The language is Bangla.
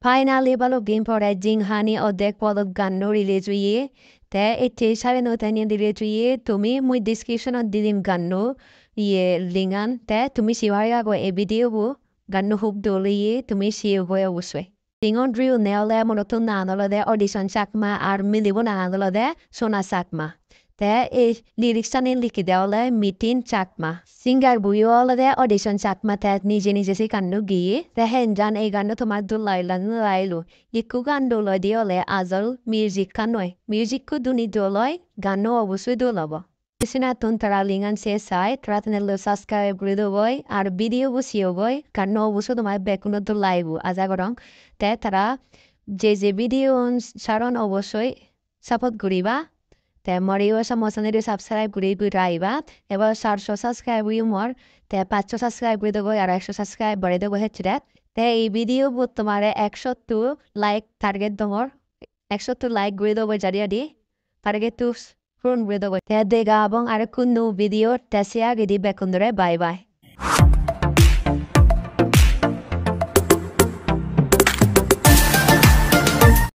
Painaléba Game egy Jinghani a Dekpalok Ganno Rilejuje, te et te share no tani Rilejuje, tumi mui description of Dilim Ganno, ye lingan, te tumi shivaya go e video bu, Ganno hub doliye, tumi shivaya uswe. Dingon drill neole monotun nanolo de audition sakma ar milibon nanolo de sona sakma. te Det er lyriksen লিখিদেওলে মিটিন চাকমা সিঙ্গার বুইওয়ালে অডিশন চাকমা তে নিজে নিজে সে কান্নু গিয়ে তে হেনজান এই গান্ন তোমার দুলাইলান রাইলু ইকু গান দোলয় music আজল মিউজিক কানয় মিউজিকু দুনি দোলয় গানও অবশ্যই দোলাব Sina tara lingan se sai, tratne lo saska e brido boy, ar video bu sio boy, kan no bu sudo mai bekuno do laibu, azagorong, te tara, je je video on sharon obosoi, sapot guriba, te moriu sa mosaneri subscribe guri guri raiba eba sarso subscribe guri mor te pacho subscribe guri dogo ar ekso subscribe bari dogo hechire te এই ভিডিও বুত তোমারে একশো টু লাইক টার্গেট দমর একশো guri লাইক গড়ি দেবো জারিয়া দি টার্গেট টু ফোন গড়ি দেবো তে দেগা এবং আর কোনো ভিডিও টেসিয়া গিদি বেকুন্দরে বাই বাই